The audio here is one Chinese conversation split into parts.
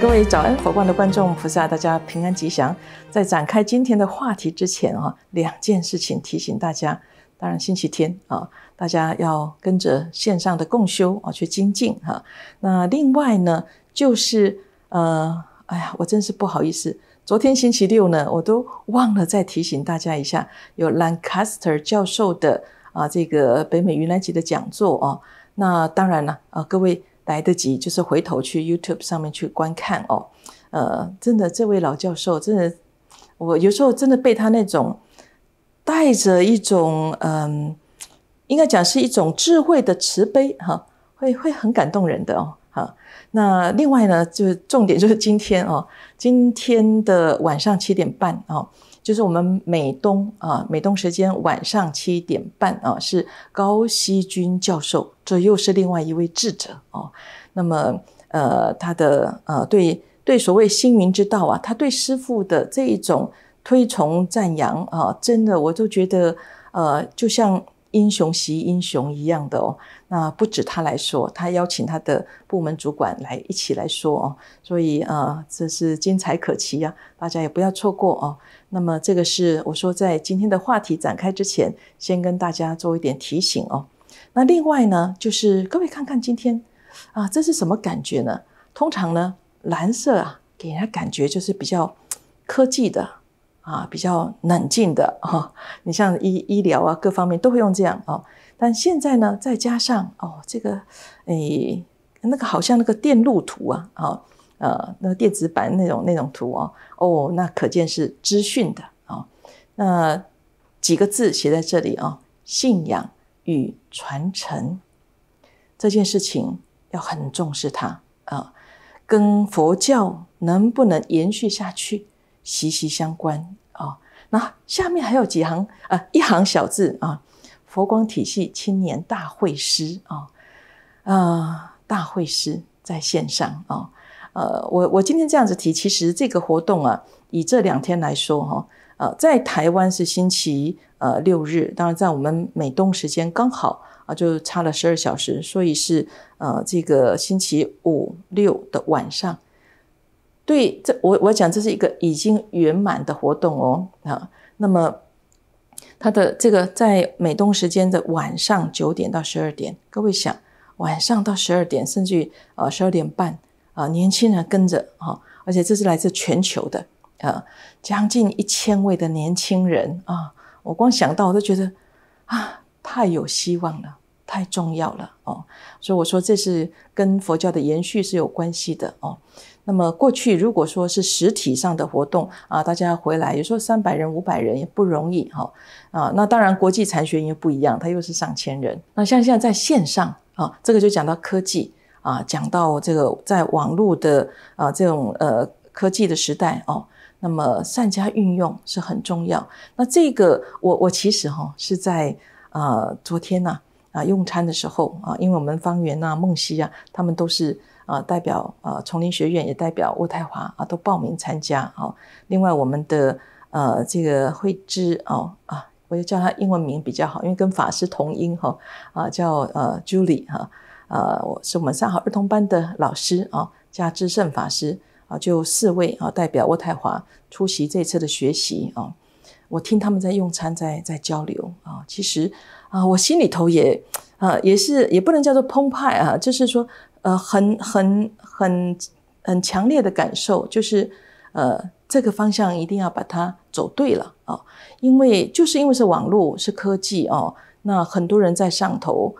各位早安，佛光的观众菩萨，大家平安吉祥。在展开今天的话题之前啊，两件事情提醒大家。当然星期天啊，大家要跟着线上的共修啊去精进哈。那另外呢，就是呃，哎呀，我真是不好意思，昨天星期六呢，我都忘了再提醒大家一下，有 Lancaster 教授的啊这个北美云南籍的讲座啊。那当然了啊，各位。来得及，就是回头去 YouTube 上面去观看哦。呃，真的，这位老教授真的，我有时候真的被他那种带着一种嗯，应该讲是一种智慧的慈悲哈，会会很感动人的哦哈。那另外呢，就是重点就是今天哦，今天的晚上七点半哦。就是我们美东啊，美东时间晚上七点半啊，是高希军教授，这又是另外一位智者啊。那么呃，他的呃对对所谓星云之道啊，他对师父的这一种推崇赞扬啊，真的我都觉得呃就像英雄惜英雄一样的哦。那不止他来说，他邀请他的部门主管来一起来说哦。所以啊，这是精彩可期呀，大家也不要错过哦。那么这个是我说，在今天的话题展开之前，先跟大家做一点提醒哦。那另外呢，就是各位看看今天啊，这是什么感觉呢？通常呢，蓝色啊，给人家感觉就是比较科技的啊，比较冷静的哈。你像医医疗啊，各方面都会用这样哦。但现在呢，再加上哦，这个诶，那个好像那个电路图啊，啊。呃，那电子版那种那种图哦，哦，那可见是资讯的啊。那几个字写在这里啊，信仰与传承这件事情要很重视它啊，跟佛教能不能延续下去息息相关啊。那下面还有几行啊，一行小字啊，佛光体系青年大会师啊，呃，大会师在线上啊。呃，我我今天这样子提，其实这个活动啊，以这两天来说哈，呃，在台湾是星期呃六日，当然在我们美东时间刚好啊，就差了十二小时，所以是呃这个星期五六的晚上。对，这我我讲这是一个已经圆满的活动哦啊。那么它的这个在美东时间的晚上九点到十二点，各位想晚上到十二点，甚至于呃十二点半。啊，年轻人跟着啊，而且这是来自全球的啊，将近一千位的年轻人啊，我光想到我都觉得啊，太有希望了，太重要了哦。所以我说这是跟佛教的延续是有关系的哦。那么过去如果说是实体上的活动啊，大家回来有时候三百人、五百人也不容易哈啊。那当然国际禅学院不一样，它又是上千人。那像现在在线上啊，这个就讲到科技。啊，讲到这个，在网络的啊这种呃科技的时代哦，那么善加运用是很重要。那这个，我我其实哈是在啊昨天呐啊用餐的时候啊，因为我们方圆呐、梦溪啊，他们都是啊代表啊丛林学院，也代表渥太华啊都报名参加啊。另外，我们的呃这个慧芝哦啊，我就叫他英文名比较好，因为跟法师同音哈啊，叫呃 Julie 哈。呃，我是我们三好儿童班的老师啊，加智胜法师啊，就四位啊，代表渥太华出席这次的学习啊。我听他们在用餐，在在交流啊，其实啊，我心里头也，啊，也是也不能叫做澎湃啊，就是说，呃，很很很很强烈的感受，就是呃，这个方向一定要把它走对了啊，因为就是因为是网络是科技哦，那很多人在上头。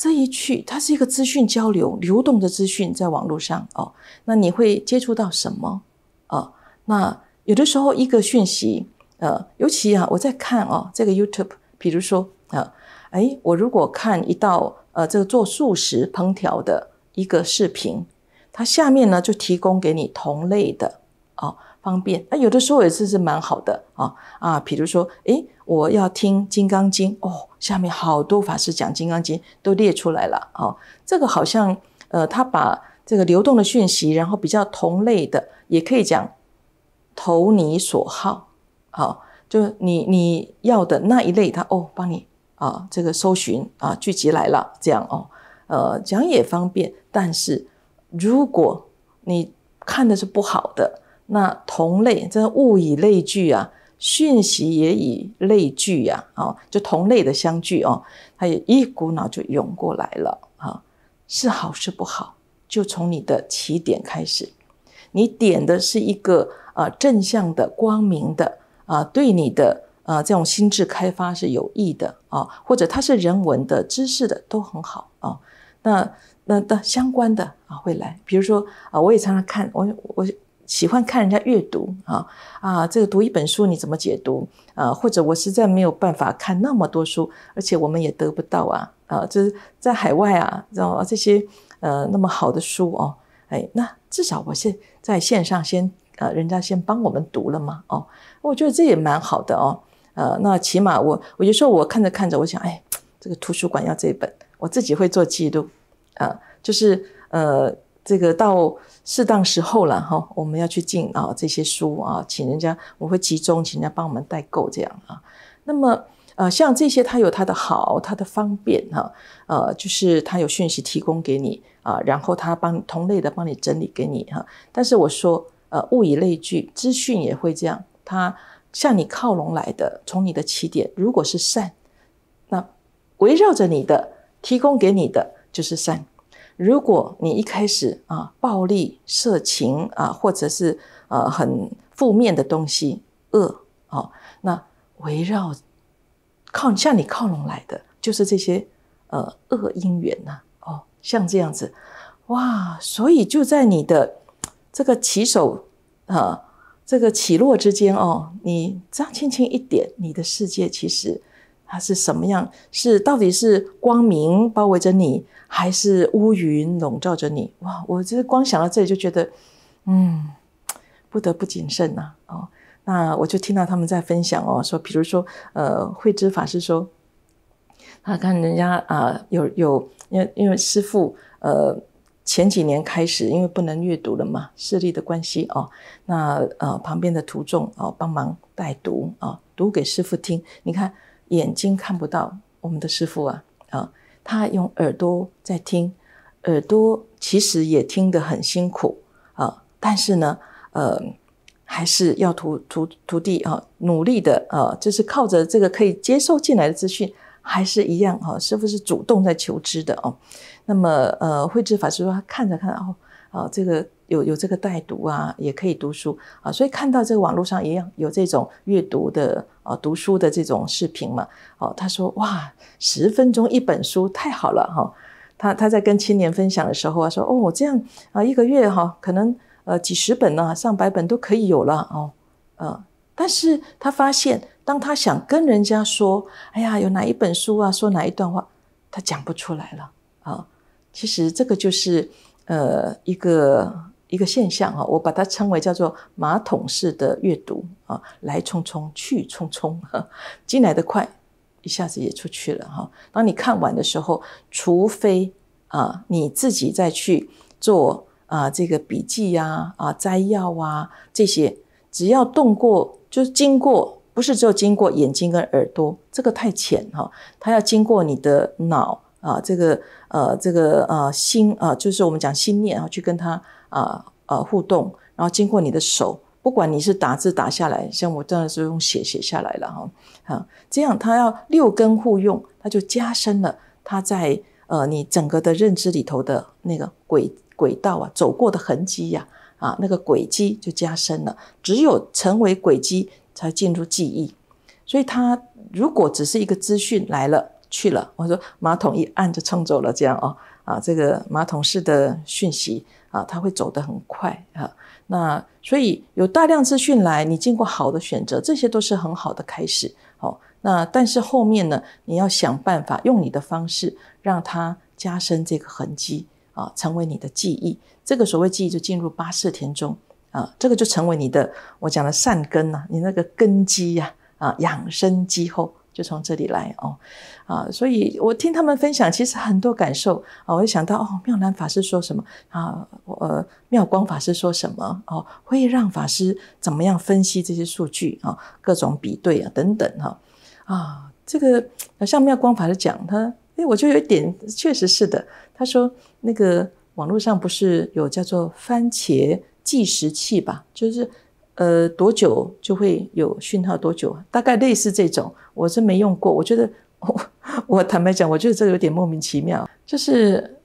这一去，它是一个资讯交流、流动的资讯，在网络上哦。那你会接触到什么啊？那有的时候一个讯息，呃，尤其啊，我在看哦，这个 YouTube，比如说啊，哎，我如果看一道呃这个做素食烹调的一个视频，它下面呢就提供给你同类的啊。方便啊，有的时候也是是蛮好的啊啊，比如说，诶，我要听《金刚经》，哦，下面好多法师讲《金刚经》都列出来了，哦，这个好像，呃，他把这个流动的讯息，然后比较同类的，也可以讲投你所好，好，就你你要的那一类，他哦，帮你啊，这个搜寻啊，聚集来了，这样哦，呃，讲也方便，但是如果你看的是不好的。那同类，这物以类聚啊，讯息也以类聚呀，哦，就同类的相聚哦，它也一股脑就涌过来了啊。是好是不好，就从你的起点开始，你点的是一个啊正向的、光明的啊，对你的啊这种心智开发是有益的啊，或者它是人文的知识的，都很好啊。那那的相关的啊会来，比如说啊，我也常常看我我。喜欢看人家阅读啊啊，这个读一本书你怎么解读啊？或者我实在没有办法看那么多书，而且我们也得不到啊啊，就是在海外啊，知道吗？这些呃那么好的书哦，哎，那至少我是在线上先呃，人家先帮我们读了嘛哦，我觉得这也蛮好的哦，呃，那起码我我就说，我看着看着，我想哎，这个图书馆要这本，我自己会做记录啊，就是呃。这个到适当时候了哈，我们要去进啊这些书啊，请人家我会集中，请人家帮我们代购这样啊。那么呃，像这些它有它的好，它的方便哈，呃，就是它有讯息提供给你啊，然后它帮同类的帮你整理给你哈。但是我说呃，物以类聚，资讯也会这样，它向你靠拢来的，从你的起点，如果是善，那围绕着你的提供给你的就是善。如果你一开始啊，暴力、色情啊，或者是呃很负面的东西、恶啊，那围绕靠向你靠拢来的就是这些呃恶因缘呐。哦，像这样子，哇，所以就在你的这个起手啊，这个起落之间哦，你这样轻轻一点，你的世界其实。它是什么样？是到底是光明包围着你，还是乌云笼罩着你？哇！我就是光想到这里就觉得，嗯，不得不谨慎呐。哦，那我就听到他们在分享哦，说，比如说，呃，慧知法师说，他看人家啊，有有，因为因为师傅，呃，前几年开始，因为不能阅读了嘛，视力的关系哦，那呃，旁边的徒众哦帮忙代读啊，读给师傅听。你看。眼睛看不到，我们的师傅啊，啊，他用耳朵在听，耳朵其实也听得很辛苦啊，但是呢，呃，还是要徒徒徒弟啊，努力的啊，就是靠着这个可以接受进来的资讯，还是一样啊，师傅是主动在求知的哦。那么，呃，慧智法师说，他看着看哦。啊，这个有有这个带读啊，也可以读书啊，所以看到这个网络上一样有这种阅读的啊读书的这种视频嘛，哦，他说哇，十分钟一本书太好了哈。他他在跟青年分享的时候啊，说哦，这样啊，一个月哈，可能呃几十本啊，上百本都可以有了哦，嗯，但是他发现，当他想跟人家说，哎呀，有哪一本书啊，说哪一段话，他讲不出来了啊。其实这个就是。呃，一个一个现象哈，我把它称为叫做马桶式的阅读啊，来匆匆去匆匆，进来的快，一下子也出去了哈。当你看完的时候，除非啊你自己再去做啊这个笔记啊、啊摘要啊这些，只要动过，就是经过，不是只有经过眼睛跟耳朵，这个太浅哈，它要经过你的脑。啊，这个呃，这个呃，心啊，就是我们讲心念啊，去跟他啊呃互动，然后经过你的手，不管你是打字打下来，像我当然是用写写下来了哈，啊，这样它要六根互用，它就加深了它在呃你整个的认知里头的那个轨轨道啊走过的痕迹呀，啊那个轨迹就加深了，只有成为轨迹才进入记忆，所以它如果只是一个资讯来了。去了，我说马桶一按就冲走了，这样哦，啊，这个马桶式的讯息啊，它会走得很快啊。那所以有大量资讯来，你经过好的选择，这些都是很好的开始。好，那但是后面呢，你要想办法用你的方式，让它加深这个痕迹啊，成为你的记忆。这个所谓记忆就进入八色田中啊，这个就成为你的我讲的善根呐，你那个根基呀啊，养生基厚。就从这里来哦，啊，所以我听他们分享，其实很多感受啊，我就想到哦，妙兰法师说什么啊，我呃妙光法师说什么哦，会让法师怎么样分析这些数据啊，各种比对啊等等哈，啊，这个像妙光法师讲他，哎，我就有一点确实是的，他说那个网络上不是有叫做番茄计时器吧，就是。呃，多久就会有讯号？多久？大概类似这种，我是没用过。我觉得，我坦白讲，我觉得这个有点莫名其妙，就是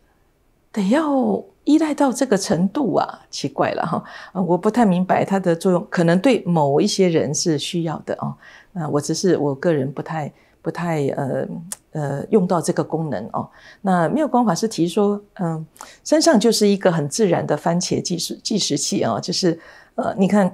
得要依赖到这个程度啊，奇怪了哈！我不太明白它的作用，可能对某一些人是需要的哦。那我只是我个人不太不太呃呃用到这个功能哦。那妙光法师提说，嗯，身上就是一个很自然的番茄计时计时器啊，就是。呃，你看，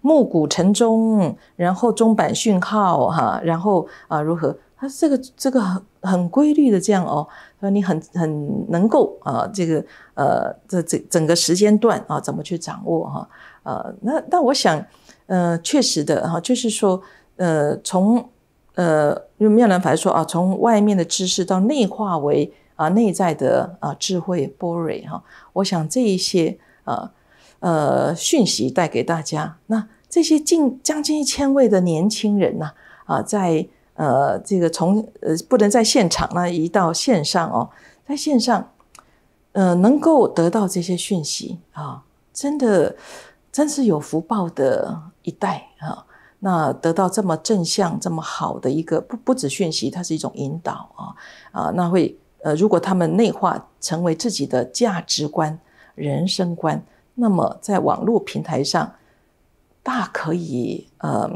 暮鼓晨钟，然后钟板讯号，哈，然后啊，如何？他这个这个很很规律的这样哦，说你很很能够啊，这个呃，这这整个时间段啊，怎么去掌握哈？呃，那那我想，呃，确实的哈，就是说，呃，从呃，用妙然法说啊，从外面的知识到内化为啊内在的啊智慧波蕊哈，我想这一些啊。呃，讯息带给大家，那这些近将近一千位的年轻人呢？啊，在呃这个从呃不能在现场呢，移到线上哦，在线上，呃，能够得到这些讯息啊，真的，真是有福报的一代啊，那得到这么正向、这么好的一个不不止讯息，它是一种引导啊啊，那会呃，如果他们内化成为自己的价值观、人生观。那么，在网络平台上，大可以，呃，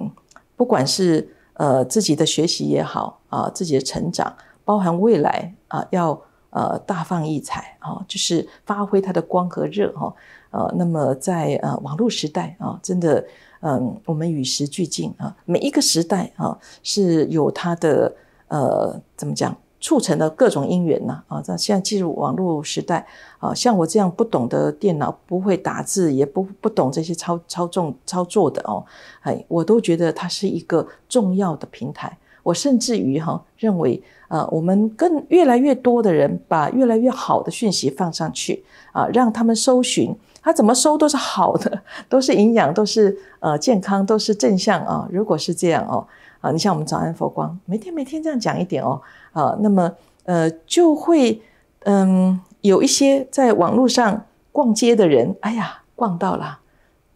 不管是呃自己的学习也好，啊，自己的成长，包含未来啊，要呃大放异彩，啊，就是发挥它的光和热，哈，呃，那么在呃网络时代啊，真的，嗯，我们与时俱进啊，每一个时代啊，是有它的，呃，怎么讲？促成了各种因缘呐啊！在现在进入网络时代啊，像我这样不懂得电脑、不会打字、也不不懂这些操操纵操作的哦，哎，我都觉得它是一个重要的平台。我甚至于哈认为，呃，我们更越来越多的人把越来越好的讯息放上去啊，让他们搜寻，他怎么搜都是好的，都是营养，都是呃健康，都是正向啊。如果是这样哦。啊，你像我们早安佛光，每天每天这样讲一点哦，啊，那么呃就会嗯有一些在网络上逛街的人，哎呀，逛到了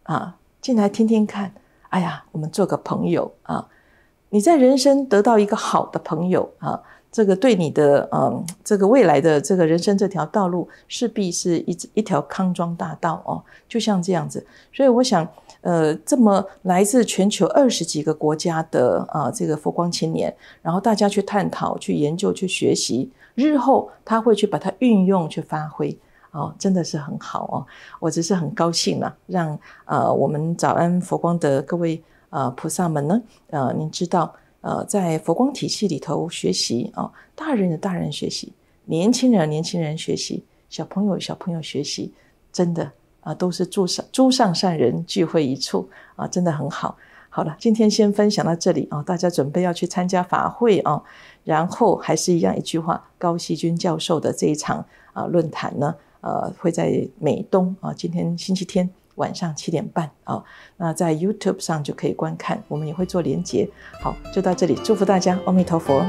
啊，进来听听看，哎呀，我们做个朋友啊，你在人生得到一个好的朋友啊。这个对你的嗯，这个未来的这个人生这条道路，势必是一一条康庄大道哦，就像这样子。所以我想，呃，这么来自全球二十几个国家的啊，这个佛光青年，然后大家去探讨、去研究、去学习，日后他会去把它运用去发挥，哦，真的是很好哦。我只是很高兴啊，让呃我们早安佛光的各位啊菩萨们呢，呃，您知道。呃，在佛光体系里头学习啊，大人的大人学习，年轻人年轻人学习，小朋友小朋友学习，真的啊，都是诸上诸上善人聚会一处啊，真的很好。好了，今天先分享到这里啊，大家准备要去参加法会啊，然后还是一样一句话，高希军教授的这一场啊论坛呢，呃，会在美东啊，今天星期天。晚上七点半啊，那在 YouTube 上就可以观看，我们也会做连结。好，就到这里，祝福大家，阿弥陀佛。